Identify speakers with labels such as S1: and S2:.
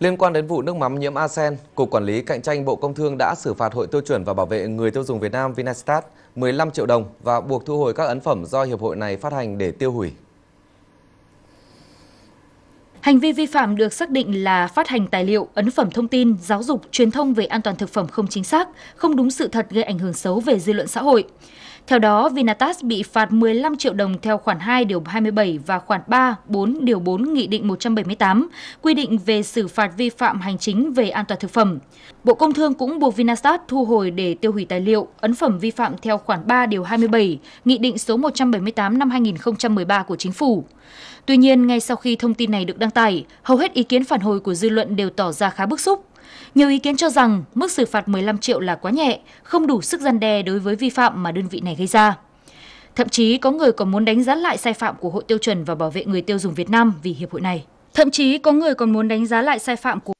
S1: Liên quan đến vụ nước mắm nhiễm arsen, Cục Quản lý Cạnh tranh Bộ Công Thương đã xử phạt Hội Tiêu chuẩn và Bảo vệ Người tiêu dùng Việt Nam Vinastat 15 triệu đồng và buộc thu hồi các ấn phẩm do hiệp hội này phát hành để tiêu hủy.
S2: Hành vi vi phạm được xác định là phát hành tài liệu, ấn phẩm thông tin, giáo dục, truyền thông về an toàn thực phẩm không chính xác, không đúng sự thật gây ảnh hưởng xấu về dư luận xã hội. Theo đó, Vinatas bị phạt 15 triệu đồng theo khoản 2 điều 27 và khoản 3, 4 điều 4 Nghị định 178 quy định về xử phạt vi phạm hành chính về an toàn thực phẩm. Bộ Công Thương cũng buộc Vinastat thu hồi để tiêu hủy tài liệu, ấn phẩm vi phạm theo khoản 3 điều 27 Nghị định số 178 năm 2013 của Chính phủ. Tuy nhiên, ngay sau khi thông tin này được đăng tải, hầu hết ý kiến phản hồi của dư luận đều tỏ ra khá bức xúc. Nhiều ý kiến cho rằng mức xử phạt 15 triệu là quá nhẹ, không đủ sức gian đe đối với vi phạm mà đơn vị này gây ra. Thậm chí có người còn muốn đánh giá lại sai phạm của Hội tiêu chuẩn và bảo vệ người tiêu dùng Việt Nam vì hiệp hội này. Thậm chí có người còn muốn đánh giá lại sai phạm của